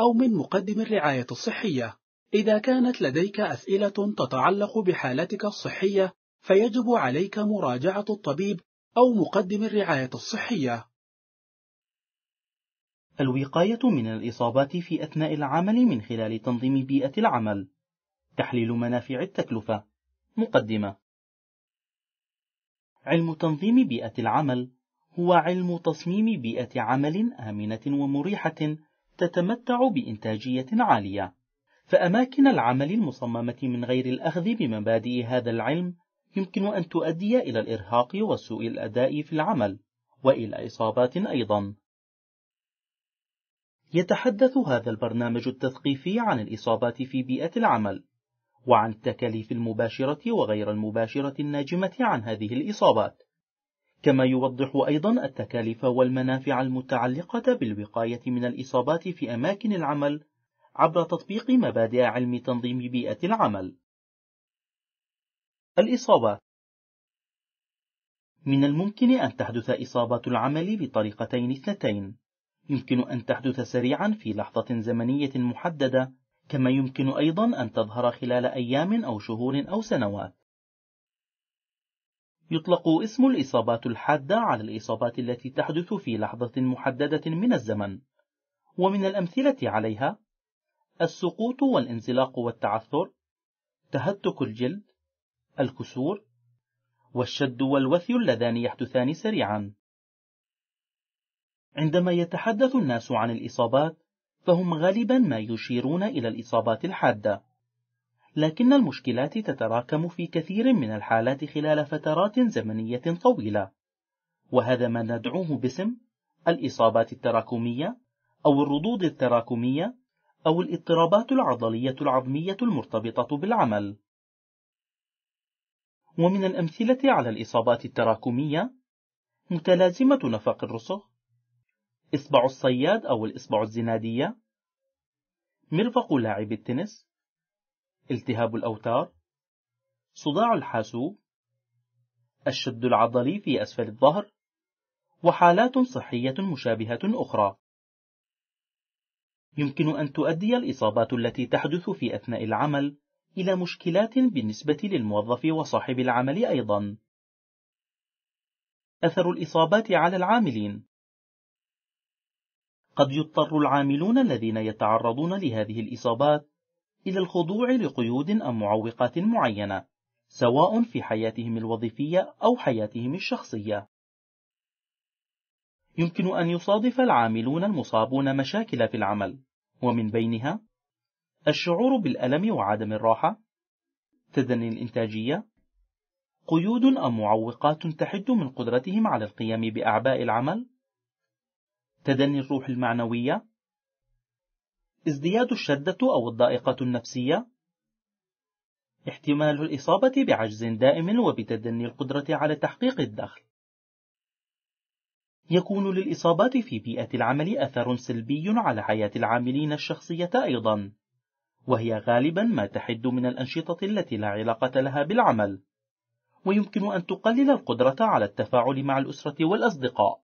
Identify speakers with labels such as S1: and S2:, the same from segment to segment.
S1: أو من مقدم الرعاية الصحية إذا كانت لديك أسئلة تتعلق بحالتك الصحية فيجب عليك مراجعة الطبيب أو مقدم الرعاية الصحية
S2: الوقاية من الإصابات في أثناء العمل من خلال تنظيم بيئة العمل تحليل منافع التكلفة مقدمة علم تنظيم بيئة العمل هو علم تصميم بيئة عمل آمنة ومريحة تتمتع بإنتاجية عالية فأماكن العمل المصممة من غير الأخذ بمبادئ هذا العلم يمكن أن تؤدي إلى الإرهاق وسوء الأداء في العمل وإلى إصابات أيضا يتحدث هذا البرنامج التثقيفي عن الإصابات في بيئة العمل وعن التكاليف المباشرة وغير المباشرة الناجمة عن هذه الإصابات كما يوضح أيضا التكاليف والمنافع المتعلقة بالوقاية من الإصابات في أماكن العمل عبر تطبيق مبادئ علم تنظيم بيئة العمل الإصابة من الممكن أن تحدث إصابات العمل بطريقتين اثنتين يمكن أن تحدث سريعا في لحظة زمنية محددة كما يمكن أيضا أن تظهر خلال أيام أو شهور أو سنوات يطلق اسم الإصابات الحادة على الإصابات التي تحدث في لحظة محددة من الزمن ومن الأمثلة عليها السقوط والانزلاق والتعثر تهتك الجلد الكسور والشد والوثي اللذان يحدثان سريعا عندما يتحدث الناس عن الإصابات فهم غالبا ما يشيرون إلى الإصابات الحادة لكن المشكلات تتراكم في كثير من الحالات خلال فترات زمنية طويلة وهذا ما ندعوه باسم الإصابات التراكمية أو الردود التراكمية أو الاضطرابات العضلية العظمية المرتبطة بالعمل ومن الأمثلة على الإصابات التراكمية متلازمة نفق الرسغ إصبع الصياد أو الإصبع الزنادية مرفق لاعب التنس التهاب الأوتار صداع الحاسوب الشد العضلي في أسفل الظهر وحالات صحية مشابهة أخرى يمكن أن تؤدي الإصابات التي تحدث في أثناء العمل إلى مشكلات بالنسبة للموظف وصاحب العمل أيضا أثر الإصابات على العاملين قد يضطر العاملون الذين يتعرضون لهذه الإصابات إلى الخضوع لقيود أو معوقات معينة سواء في حياتهم الوظيفية أو حياتهم الشخصية يمكن أن يصادف العاملون المصابون مشاكل في العمل ومن بينها الشعور بالألم وعدم الراحة تدني الإنتاجية قيود أو معوقات تحد من قدرتهم على القيام بأعباء العمل تدني الروح المعنوية ازدياد الشدة أو الضائقة النفسية احتمال الإصابة بعجز دائم وبتدني القدرة على تحقيق الدخل يكون للإصابات في بيئة العمل أثر سلبي على حياة العاملين الشخصية أيضا وهي غالبا ما تحد من الأنشطة التي لا علاقة لها بالعمل ويمكن أن تقلل القدرة على التفاعل مع الأسرة والأصدقاء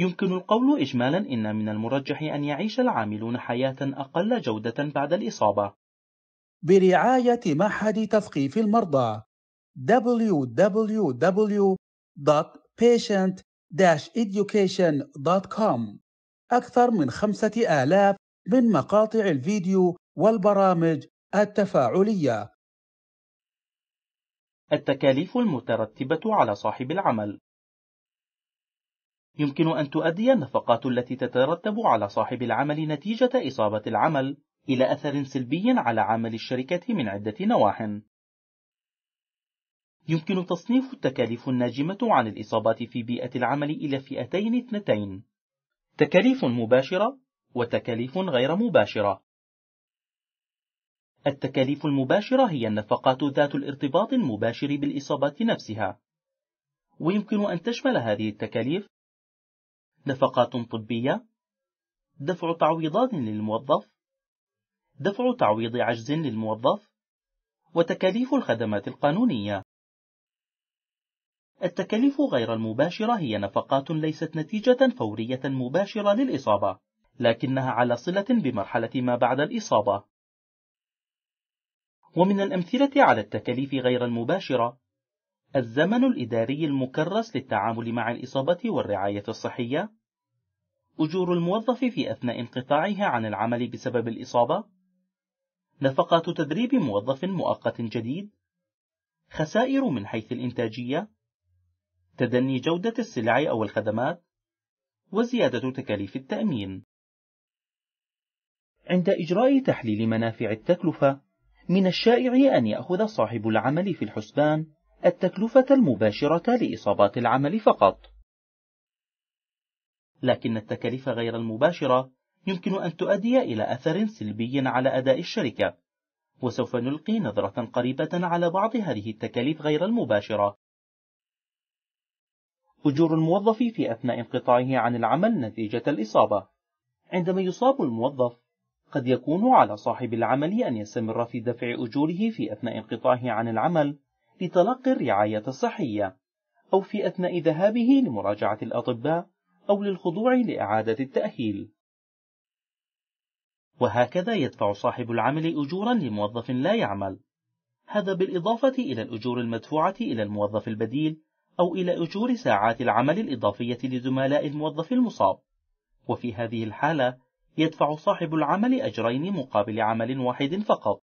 S2: يمكن القول إجمالا إن من المرجح أن يعيش العاملون حياة أقل جودة بعد الإصابة
S1: برعاية معهد تثقيف المرضى www.patient-education.com أكثر من خمسة آلاف من مقاطع الفيديو والبرامج التفاعلية
S2: التكاليف المترتبة على صاحب العمل يمكن أن تؤدي النفقات التي تترتب على صاحب العمل نتيجة إصابة العمل إلى أثر سلبي على عمل الشركة من عدة نواح يمكن تصنيف التكاليف الناجمة عن الإصابات في بيئة العمل إلى فئتين اثنتين تكاليف مباشرة وتكاليف غير مباشرة التكاليف المباشرة هي النفقات ذات الارتباط المباشر بالإصابات نفسها ويمكن أن تشمل هذه التكاليف نفقات طبية دفع تعويضات للموظف دفع تعويض عجز للموظف وتكاليف الخدمات القانونية التكاليف غير المباشرة هي نفقات ليست نتيجة فورية مباشرة للإصابة لكنها على صلة بمرحلة ما بعد الإصابة ومن الأمثلة على التكاليف غير المباشرة الزمن الإداري المكرس للتعامل مع الإصابة والرعاية الصحية أجور الموظف في أثناء انقطاعه عن العمل بسبب الإصابة نفقات تدريب موظف مؤقت جديد خسائر من حيث الإنتاجية تدني جودة السلع أو الخدمات وزيادة تكاليف التأمين عند إجراء تحليل منافع التكلفة من الشائع أن يأخذ صاحب العمل في الحسبان التكلفة المباشرة لإصابات العمل فقط لكن التكاليف غير المباشرة يمكن أن تؤدي إلى أثر سلبي على أداء الشركة وسوف نلقي نظرة قريبة على بعض هذه التكاليف غير المباشرة أجور الموظف في أثناء انقطاعه عن العمل نتيجة الإصابة عندما يصاب الموظف قد يكون على صاحب العمل أن يستمر في دفع أجوره في أثناء انقطاعه عن العمل لتلقي الرعاية الصحية أو في أثناء ذهابه لمراجعة الأطباء أو للخضوع لإعادة التأهيل وهكذا يدفع صاحب العمل أجورا لموظف لا يعمل هذا بالإضافة إلى الأجور المدفوعة إلى الموظف البديل أو إلى أجور ساعات العمل الإضافية لزملاء الموظف المصاب وفي هذه الحالة يدفع صاحب العمل أجرين مقابل عمل واحد فقط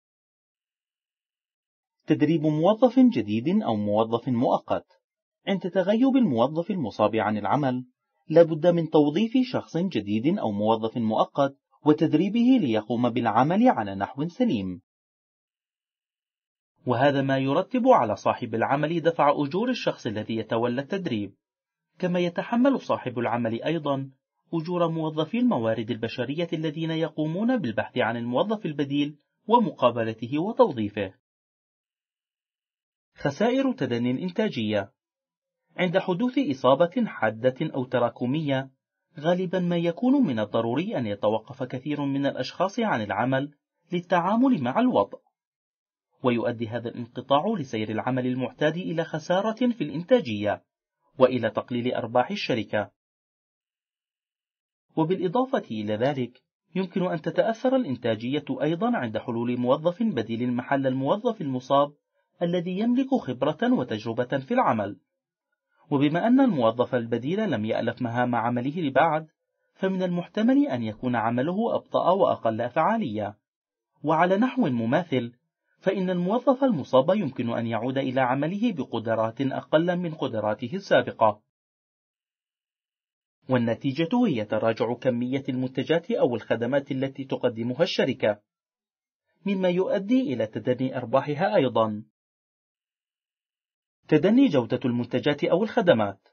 S2: تدريب موظف جديد أو موظف مؤقت عند تغيب الموظف المصاب عن العمل لابد من توظيف شخص جديد أو موظف مؤقت وتدريبه ليقوم بالعمل على نحو سليم وهذا ما يرتب على صاحب العمل دفع أجور الشخص الذي يتولى التدريب كما يتحمل صاحب العمل أيضا أجور موظفي الموارد البشرية الذين يقومون بالبحث عن الموظف البديل ومقابلته وتوظيفه خسائر تدن إنتاجية عند حدوث إصابة حادة أو تراكمية غالبا ما يكون من الضروري أن يتوقف كثير من الأشخاص عن العمل للتعامل مع الوضع ويؤدي هذا الانقطاع لسير العمل المعتاد إلى خسارة في الإنتاجية وإلى تقليل أرباح الشركة وبالإضافة إلى ذلك يمكن أن تتأثر الإنتاجية أيضا عند حلول موظف بديل محل الموظف المصاب الذي يملك خبرة وتجربة في العمل وبما أن الموظف البديل لم يألف مهام عمله بعد فمن المحتمل أن يكون عمله أبطأ وأقل فعالية وعلى نحو مماثل فإن الموظف المصاب يمكن أن يعود إلى عمله بقدرات أقل من قدراته السابقة والنتيجة هي تراجع كمية المنتجات أو الخدمات التي تقدمها الشركة مما يؤدي إلى تدني أرباحها أيضا تدني جودة المنتجات أو الخدمات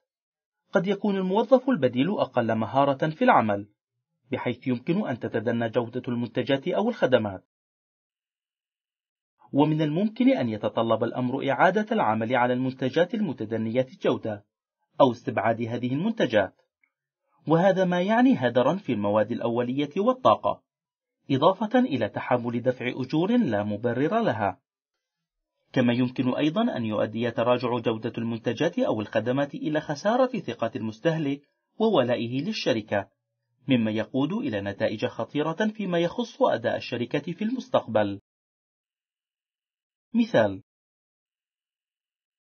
S2: قد يكون الموظف البديل أقل مهارة في العمل بحيث يمكن أن تتدنى جودة المنتجات أو الخدمات ومن الممكن أن يتطلب الأمر إعادة العمل على المنتجات المتدنية الجودة أو استبعاد هذه المنتجات وهذا ما يعني هدرا في المواد الأولية والطاقة إضافة إلى تحمل دفع أجور لا مبرر لها كما يمكن أيضا أن يؤدي تراجع جودة المنتجات أو الخدمات إلى خسارة ثقة المستهلك وولائه للشركة مما يقود إلى نتائج خطيرة فيما يخص أداء الشركة في المستقبل مثال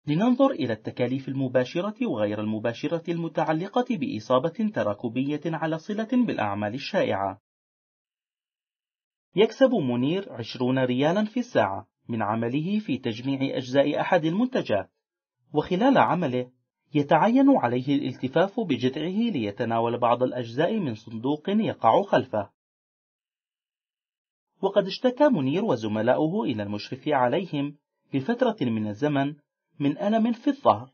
S2: لننظر إلى التكاليف المباشرة وغير المباشرة المتعلقة بإصابة تراكبية على صلة بالأعمال الشائعة يكسب منير 20 ريالا في الساعة من عمله في تجميع أجزاء أحد المنتجات وخلال عمله يتعين عليه الالتفاف بجذعه ليتناول بعض الأجزاء من صندوق يقع خلفه وقد اشتكى منير وزملاؤه إلى المشرف عليهم لفترة من الزمن من ألم في الظهر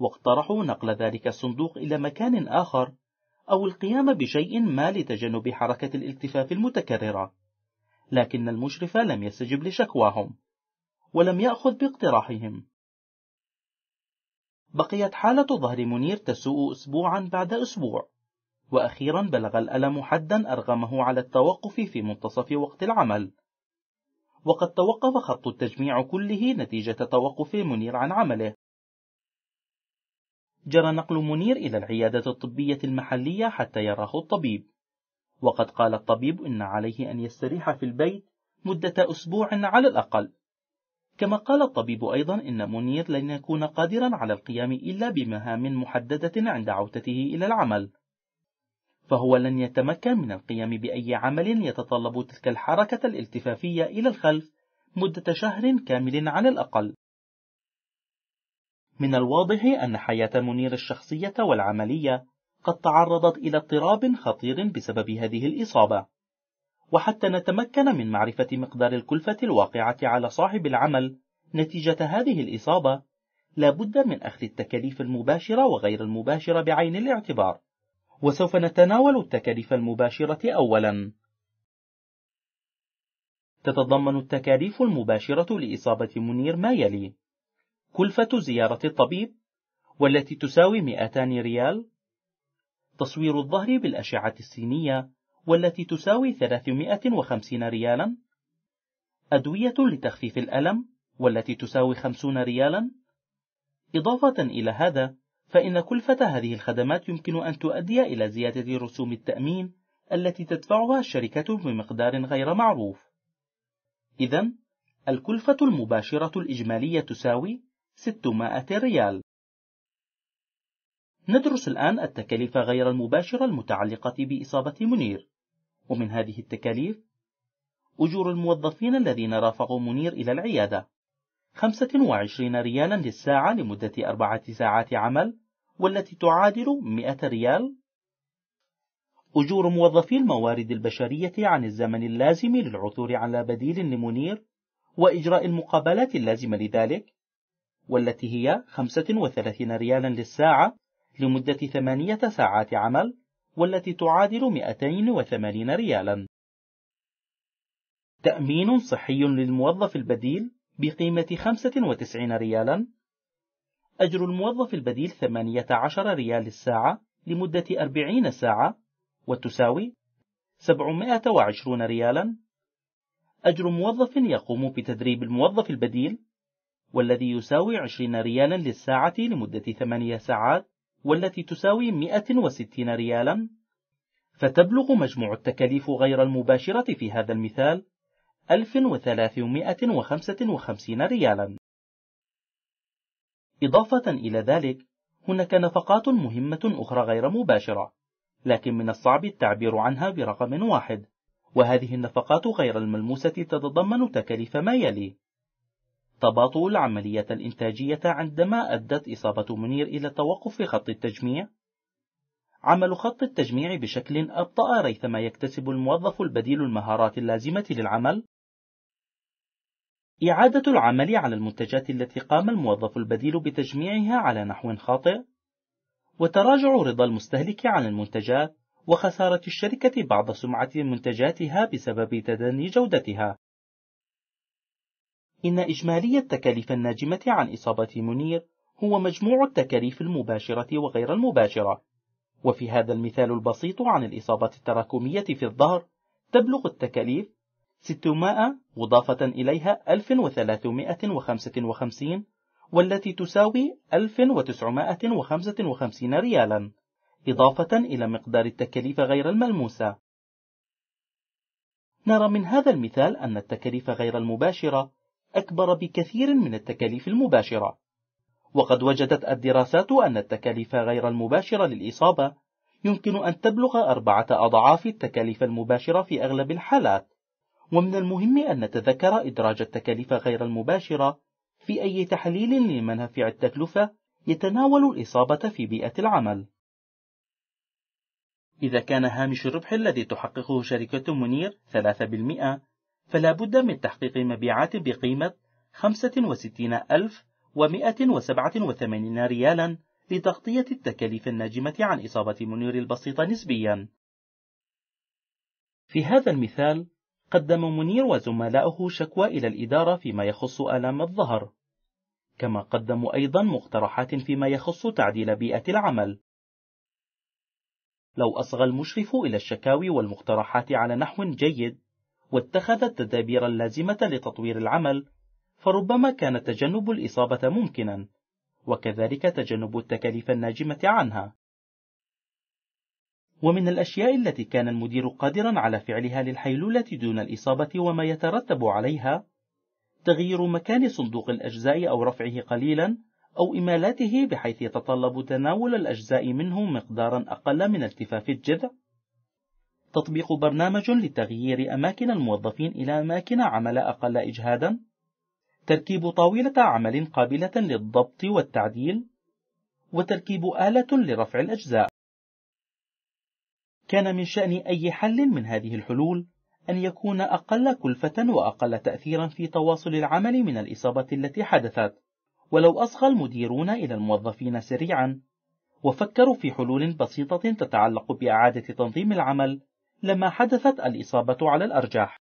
S2: واقترحوا نقل ذلك الصندوق إلى مكان آخر أو القيام بشيء ما لتجنب حركة الالتفاف المتكررة لكن المشرف لم يستجب لشكواهم ولم يأخذ باقتراحهم بقيت حالة ظهر منير تسوء أسبوعا بعد أسبوع وأخيرا بلغ الألم حدا أرغمه على التوقف في منتصف وقت العمل وقد توقف خط التجميع كله نتيجة توقف منير عن عمله جرى نقل منير إلى العيادة الطبية المحلية حتى يراه الطبيب وقد قال الطبيب إن عليه أن يستريح في البيت مدة أسبوع على الأقل كما قال الطبيب أيضا إن منير لن يكون قادرا على القيام إلا بمهام محددة عند عودته إلى العمل فهو لن يتمكن من القيام بأي عمل يتطلب تلك الحركة الالتفافية إلى الخلف مدة شهر كامل على الأقل من الواضح أن حياة منير الشخصية والعملية قد تعرضت إلى اضطراب خطير بسبب هذه الإصابة وحتى نتمكن من معرفة مقدار الكلفة الواقعة على صاحب العمل نتيجة هذه الإصابة لا بد من أخذ التكاليف المباشرة وغير المباشرة بعين الاعتبار وسوف نتناول التكاليف المباشرة أولا تتضمن التكاليف المباشرة لإصابة منير ما يلي كلفة زيارة الطبيب والتي تساوي 200 ريال تصوير الظهر بالأشعة السينية والتي تساوي 350 ريالا أدوية لتخفيف الألم والتي تساوي 50 ريالا إضافة إلى هذا فإن كلفة هذه الخدمات يمكن أن تؤدي إلى زيادة رسوم التأمين التي تدفعها الشركة بمقدار غير معروف إذا الكلفة المباشرة الإجمالية تساوي 600 ريال ندرس الآن التكاليف غير المباشرة المتعلقة بإصابة منير ومن هذه التكاليف أجور الموظفين الذين رافقوا منير إلى العيادة 25 ريالا للساعة لمدة أربعة ساعات عمل والتي تعادل 100 ريال أجور موظفي الموارد البشرية عن الزمن اللازم للعثور على بديل لمنير وإجراء المقابلات اللازمة لذلك والتي هي 35 ريالا للساعة لمدة ثمانية ساعات عمل والتي تعادل 280 ريالا تأمين صحي للموظف البديل بقيمة 95 ريالا أجر الموظف البديل 18 ريال الساعة لمدة 40 ساعة وتساوي 720 ريالا أجر موظف يقوم بتدريب الموظف البديل والذي يساوي 20 ريالا للساعة لمدة 8 ساعات والتي تساوي 160 ريالا فتبلغ مجموع التكاليف غير المباشرة في هذا المثال 1355 ريالا إضافة إلى ذلك هناك نفقات مهمة أخرى غير مباشرة لكن من الصعب التعبير عنها برقم واحد وهذه النفقات غير الملموسة تتضمن تكاليف ما يلي تباطؤ العملية الإنتاجية عندما أدت إصابة منير إلى توقف خط التجميع عمل خط التجميع بشكل أبطأ ريثما يكتسب الموظف البديل المهارات اللازمة للعمل إعادة العمل على المنتجات التي قام الموظف البديل بتجميعها على نحو خاطئ وتراجع رضا المستهلك عن المنتجات وخسارة الشركة بعض سمعة منتجاتها بسبب تدني جودتها إن إجمالي التكاليف الناجمة عن إصابة منير هو مجموع التكاليف المباشرة وغير المباشرة وفي هذا المثال البسيط عن الإصابة التراكمية في الظهر تبلغ التكاليف 600 مضافة إليها 1355 والتي تساوي 1955 ريالا إضافة إلى مقدار التكاليف غير الملموسة نرى من هذا المثال أن التكاليف غير المباشرة أكبر بكثير من التكاليف المباشرة وقد وجدت الدراسات أن التكاليف غير المباشرة للإصابة يمكن أن تبلغ أربعة أضعاف التكاليف المباشرة في أغلب الحالات ومن المهم أن نتذكر إدراج التكاليف غير المباشرة في أي تحليل لمنافع التكلفة يتناول الإصابة في بيئة العمل إذا كان هامش الربح الذي تحققه شركة منير 3% فلا بد من تحقيق مبيعات بقيمة 65187 ريالا لتغطية التكاليف الناجمة عن إصابة منير البسيطة نسبيا في هذا المثال قدم منير وزملاؤه شكوى إلى الإدارة فيما يخص آلام الظهر كما قدموا أيضا مقترحات فيما يخص تعديل بيئة العمل لو أصغى المشرف إلى الشكاوي والمقترحات على نحو جيد واتخذ التدابير اللازمة لتطوير العمل فربما كان تجنب الإصابة ممكنا وكذلك تجنب التكاليف الناجمة عنها ومن الأشياء التي كان المدير قادرا على فعلها للحيلولة دون الإصابة وما يترتب عليها تغيير مكان صندوق الأجزاء أو رفعه قليلا أو إمالاته بحيث يتطلب تناول الأجزاء منه مقدارا أقل من التفاف الجذع تطبيق برنامج لتغيير أماكن الموظفين إلى أماكن عمل أقل إجهادا تركيب طاولة عمل قابلة للضبط والتعديل وتركيب آلة لرفع الأجزاء كان من شأن أي حل من هذه الحلول أن يكون أقل كلفة وأقل تأثيرا في تواصل العمل من الإصابة التي حدثت ولو أصغى المديرون إلى الموظفين سريعا وفكروا في حلول بسيطة تتعلق بإعادة تنظيم العمل لما حدثت الإصابة على الأرجح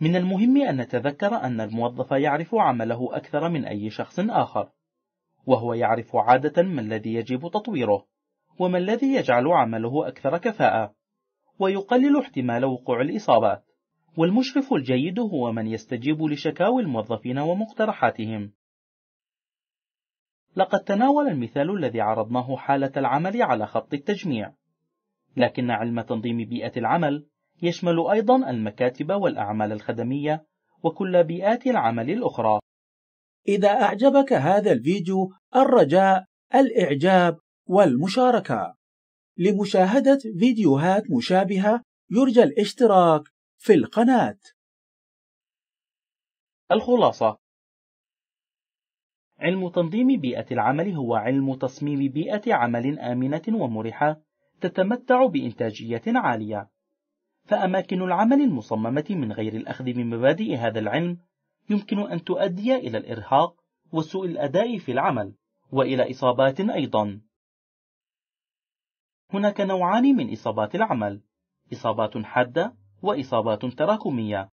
S2: من المهم أن نتذكر أن الموظف يعرف عمله أكثر من أي شخص آخر وهو يعرف عادة ما الذي يجب تطويره وما الذي يجعل عمله أكثر كفاءة ويقلل احتمال وقوع الإصابات والمشرف الجيد هو من يستجيب لشكاوي الموظفين ومقترحاتهم لقد تناول المثال الذي عرضناه حالة العمل على خط التجميع لكن علم تنظيم بيئة العمل يشمل أيضا المكاتب والأعمال الخدمية وكل بيئات العمل الأخرى
S1: إذا أعجبك هذا الفيديو الرجاء الإعجاب والمشاركة لمشاهدة فيديوهات مشابهة يرجى الاشتراك في القناة الخلاصة
S2: علم تنظيم بيئة العمل هو علم تصميم بيئة عمل آمنة ومرحة تتمتع بإنتاجية عالية فأماكن العمل المصممة من غير الأخذ من مبادئ هذا العلم يمكن أن تؤدي إلى الإرهاق وسوء الأداء في العمل وإلى إصابات أيضا هناك نوعان من إصابات العمل إصابات حادة وإصابات تراكمية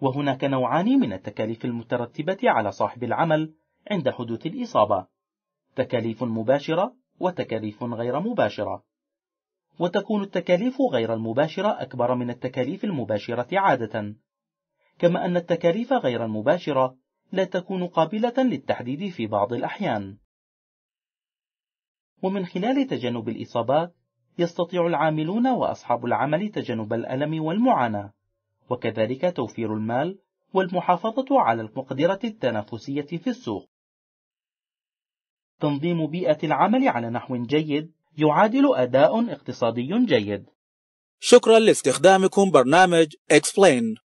S2: وهناك نوعان من التكاليف المترتبة على صاحب العمل عند حدوث الإصابة تكاليف مباشرة وتكاليف غير مباشرة وتكون التكاليف غير المباشرة أكبر من التكاليف المباشرة عادة كما أن التكاليف غير المباشرة لا تكون قابلة للتحديد في بعض الأحيان ومن خلال تجنب الإصابات يستطيع العاملون وأصحاب العمل تجنب الألم والمعاناة وكذلك توفير المال والمحافظة على المقدرة التنافسية في السوق تنظيم بيئة العمل على نحو جيد يعادل أداء اقتصادي جيد شكرا لاستخدامكم برنامج Explain